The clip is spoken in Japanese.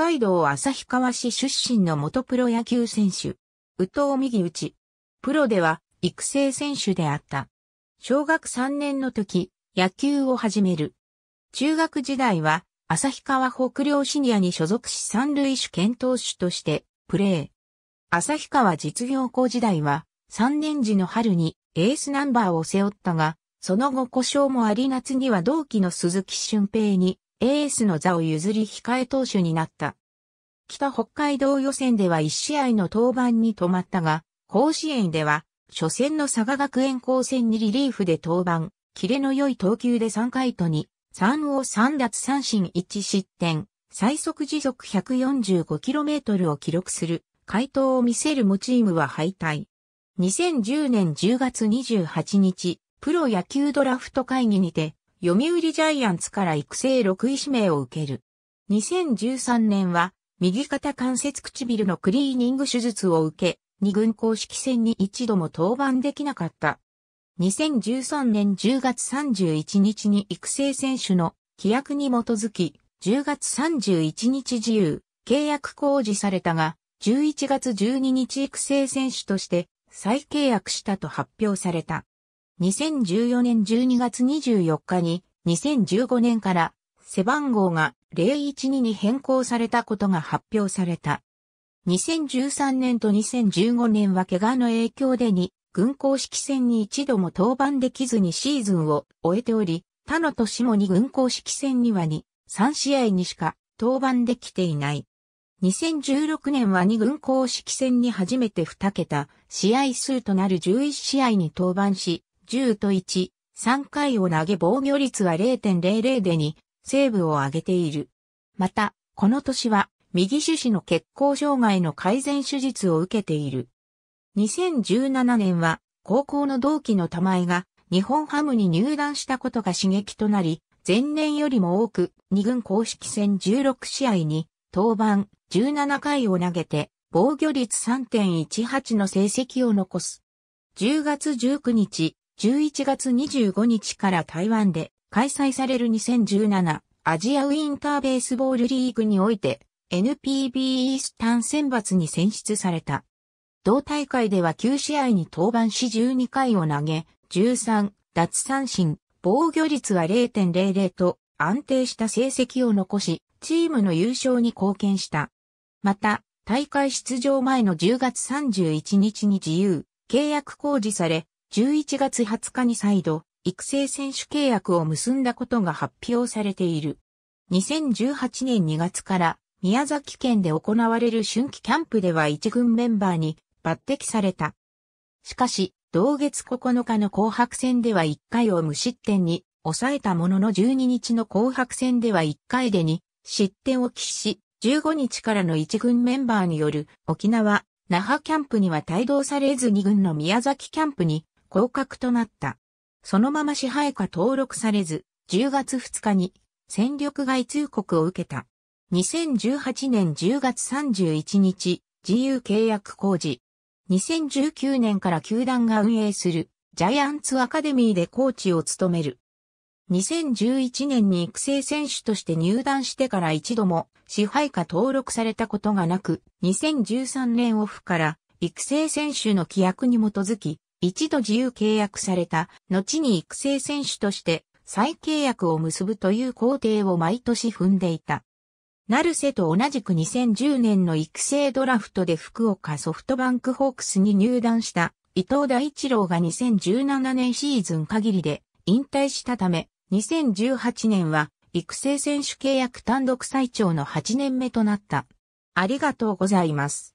海道旭川市出身の元プロ野球選手、宇藤右打ち。プロでは育成選手であった。小学3年の時、野球を始める。中学時代は、旭川北陵シニアに所属し三塁手兼投手として、プレー。旭川実業校時代は、3年時の春にエースナンバーを背負ったが、その後故障もあり夏には同期の鈴木俊平にエースの座を譲り控え投手になった。北北海道予選では1試合の登板に止まったが、甲子園では、初戦の佐賀学園高専にリリーフで登板、キレの良い投球で3回と2、3を3奪三振1失点、最速時速 145km を記録する、回答を見せるモチームは敗退。2010年10月28日、プロ野球ドラフト会議にて、読売ジャイアンツから育成6位指名を受ける。2013年は、右肩関節唇のクリーニング手術を受け、二軍公式戦に一度も登板できなかった。2013年10月31日に育成選手の規約に基づき、10月31日自由、契約公示されたが、11月12日育成選手として再契約したと発表された。2014年12月24日に2015年から背番号が012に変更されたことが発表された。2013年と2015年は怪我の影響でに軍公式戦に一度も登板できずにシーズンを終えており、他の年もに軍公式戦には2、3試合にしか登板できていない。2016年は2軍公式戦に初めて2桁試合数となる11試合に登板し、10と1、3回を投げ防御率は0.00で2、セーブを上げている。また、この年は、右手指の血行障害の改善手術を受けている。2017年は、高校の同期の玉井が、日本ハムに入団したことが刺激となり、前年よりも多く、2軍公式戦16試合に、登板17回を投げて、防御率3.18の成績を残す。10月19日、11月25日から台湾で開催される2017アジアウィンターベースボールリーグにおいて NPB イースタン選抜に選出された。同大会では9試合に登板し12回を投げ、13奪三振、防御率は0.00と安定した成績を残し、チームの優勝に貢献した。また、大会出場前の10月31日に自由、契約公示され、11月20日に再度、育成選手契約を結んだことが発表されている。2018年2月から宮崎県で行われる春季キャンプでは一軍メンバーに抜擢された。しかし、同月9日の紅白戦では1回を無失点に抑えたものの12日の紅白戦では1回で2失点を喫し、15日からの一軍メンバーによる沖縄、那覇キャンプには帯同されず2軍の宮崎キャンプに降格となった。そのまま支配下登録されず、10月2日に戦力外通告を受けた。2018年10月31日、自由契約工事。2019年から球団が運営するジャイアンツアカデミーでコーチを務める。2011年に育成選手として入団してから一度も支配下登録されたことがなく、2013年オフから育成選手の規約に基づき一度自由契約された、後に育成選手として再契約を結ぶという工程を毎年踏んでいた。ルセと同じく2010年の育成ドラフトで福岡ソフトバンクホークスに入団した伊藤大一郎が2017年シーズン限りで引退したため、2018年は育成選手契約単独最長の8年目となった。ありがとうございます。